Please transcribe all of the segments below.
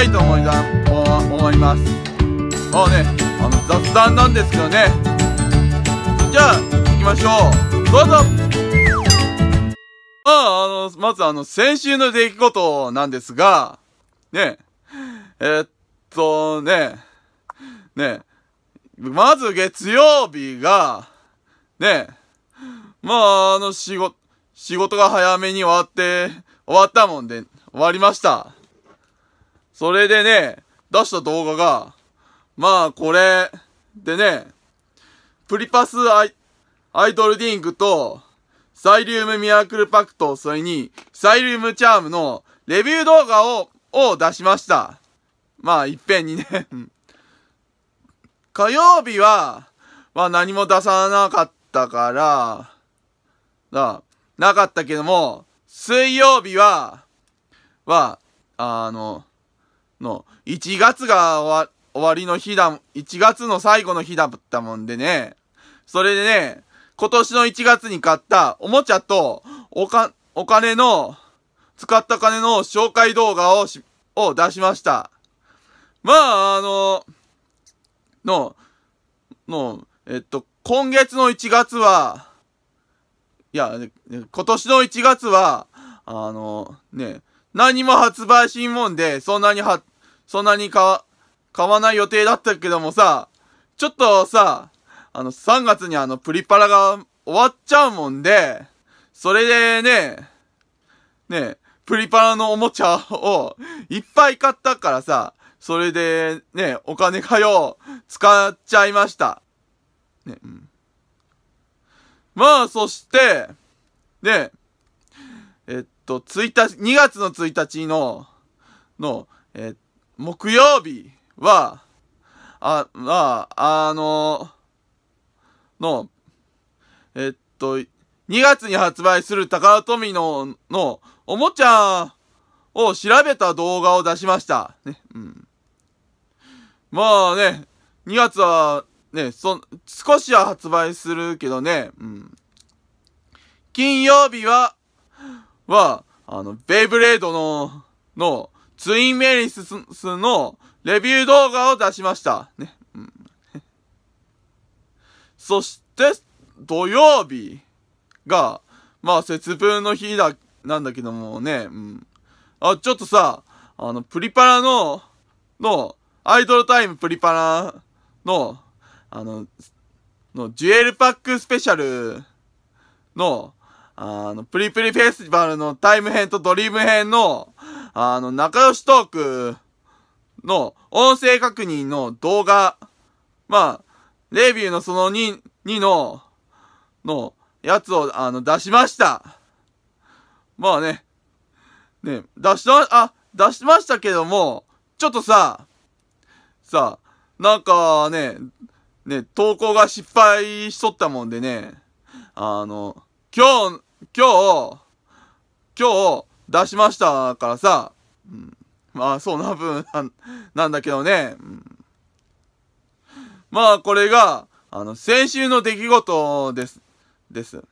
たいと思い思いますもうねあの雑談なんですけどねじゃあ行きましょうどうぞまあ、あの、まずあの、先週の出来事なんですが、ね、えっとね、ね、まず月曜日が、ね、まあ、あの、仕事、仕事が早めに終わって、終わったもんで、終わりました。それでね、出した動画が、まあこれ、でね、プリパスアイアイドルディングと、サイリウムミラクルパクト、それに、サイリウムチャームのレビュー動画を、を出しました。まあ、いっぺんにね 火曜日は、まあ何も出さなかったから、だ、なかったけども、水曜日は、は、あの、の、1月が終わ終わりの日だ、1月の最後の日だったもんでね、それでね、今年の1月に買ったおもちゃと、おか、お金の、使った金の紹介動画をし、を出しました。まあ、あの、の、の、えっと、今月の1月は、いや、今年の1月は、あの、ね、何も発売しんもんで、そんなには、そんなに買わない予定だったけどもさ、ちょっとさ、あの、3月にあの、プリパラが終わっちゃうもんで、それでね、ね、プリパラのおもちゃをいっぱい買ったからさ、それでね、お金かよ、使っちゃいました。ね、うん。まあ、そして、ね、えっと、1日、2月の1日の、の、えっ木曜日は、あ、あ、あのの、えっと、2月に発売する高富の、の、おもちゃを調べた動画を出しました。ね、うん。まあね、2月は、ね、そ、少しは発売するけどね、うん。金曜日は、は、あの、ベイブレードの、の、ツインメリスのレビュー動画を出しました。ね。うん、そして、土曜日が、まあ、節分の日だ、なんだけどもね、うん。あ、ちょっとさ、あの、プリパラの、の、アイドルタイムプリパラの、あの、の、ジュエルパックスペシャルの、あの、プリプリフェスティバルのタイム編とドリーム編の、あの、仲良しトークの音声確認の動画、まあ、レビューのその2、2の、の、やつを、あの、出しました。まあね、ね、出した、あ、出しましたけども、ちょっとさ、さ、なんかね、ね、投稿が失敗しとったもんでね、あの、今日、今日、今日、出しましたからさ、うん、まあ、そんな分なんだけどね、うん、まあ、これが、あの、先週の出来事です、です。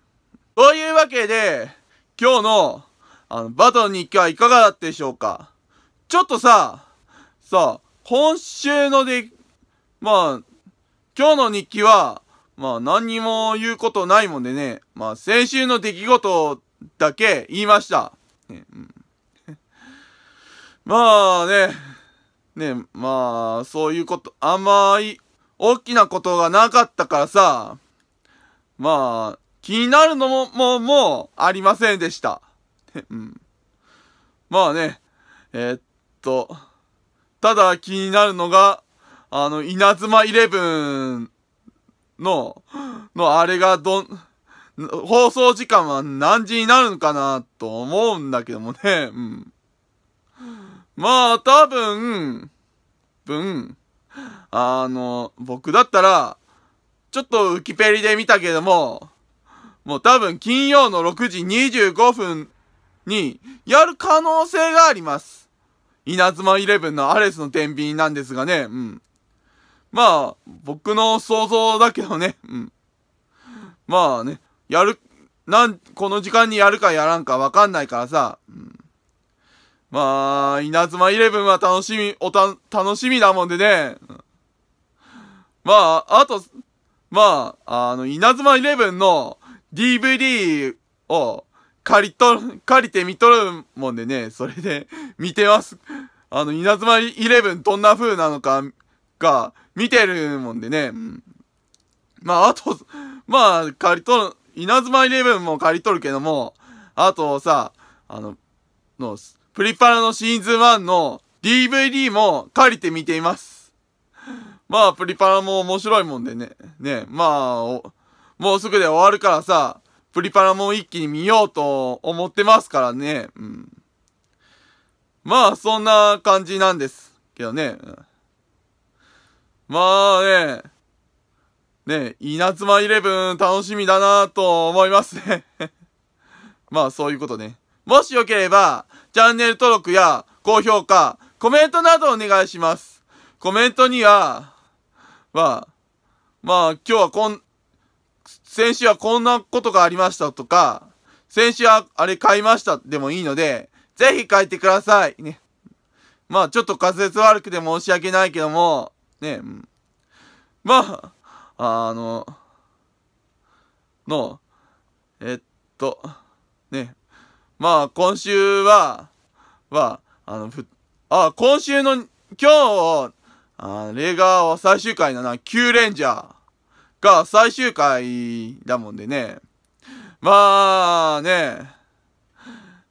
というわけで、今日の、あの、バトル日記はいかがだったでしょうかちょっとさ、さ、今週ので、まあ、今日の日記は、まあ何にも言うことないもんでね、まあ先週の出来事だけ言いました。ね、うん。まあね、ね、まあ、そういうこと、あまり、大きなことがなかったからさ、まあ、気になるのも、も、もありませんでした。うん。まあね、えー、っと、ただ気になるのが、あの、稲妻イレブンの、のあれがどん、放送時間は何時になるのかなと思うんだけどもね。うん。まあ、多分、分、あの、僕だったら、ちょっとウキペリで見たけども、もう多分金曜の6時25分にやる可能性があります。稲妻イレブンのアレスの天秤なんですがね、うん。まあ、僕の想像だけどね、うん。まあね、やる、なん、この時間にやるかやらんかわかんないからさ、うん、まあ、稲妻イレブンは楽しみ、おた、楽しみだもんでね、まあ、あと、まあ、あの、稲妻イレブンの DVD を借りと、借りて見とるもんでね、それで 見てます。あの、稲妻イレブンどんな風なのか、が、見てるもんでね、まあ、あと、まあ、借りとる、稲妻イレブンも借りとるけども、あとさ、あの、の、プリパラのシーズン1の DVD も借りて見ています。まあ、プリパラも面白いもんでね。ね、まあ、もうすぐで終わるからさ、プリパラも一気に見ようと思ってますからね。うん。まあ、そんな感じなんですけどね。うん、まあね、ね、稲妻イレブン楽しみだなと思いますね まあそういうことね。もしよければ、チャンネル登録や高評価、コメントなどお願いします。コメントには、まあ、まあ今日はこん、先週はこんなことがありましたとか、先週はあれ買いましたでもいいので、ぜひ書いてください。ね。まあちょっと滑舌悪くて申し訳ないけども、ね、まあ、あの、の、えっと、ね、まあ、今週は、は、あの、ふ、あ、今週の、今日、あレガーは最終回だな、9レンジャーが最終回だもんでね。まあね、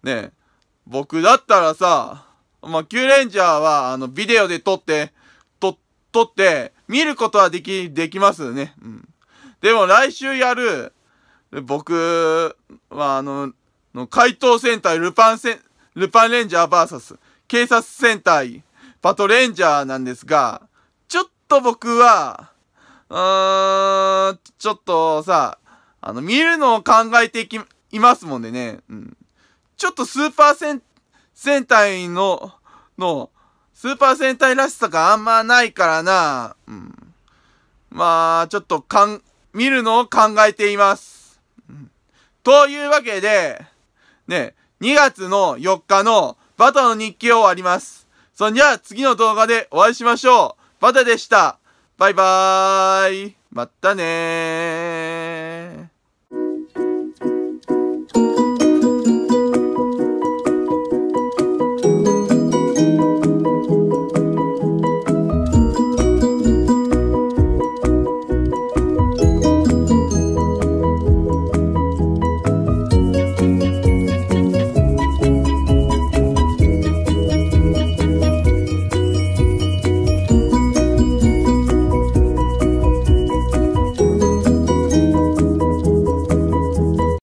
ね、僕だったらさ、まあ、Q レンジャーは、あの、ビデオで撮って、とって、見ることはでき、できますね。うん。でも来週やる、僕はあの、の怪盗戦隊ルパンセルパンレンジャー VS 警察戦隊バトレンジャーなんですが、ちょっと僕は、うーん、ちょっとさ、あの、見るのを考えていき、いますもんでね、うん。ちょっとスーパー戦、戦隊の、の、スーパー戦隊らしさがあんまないからな。うん。まあ、ちょっとかん、見るのを考えています。うん、というわけで、ね、2月の4日のバタの日記を終わります。そんじゃあ次の動画でお会いしましょう。バタでした。バイバーイ。またねー。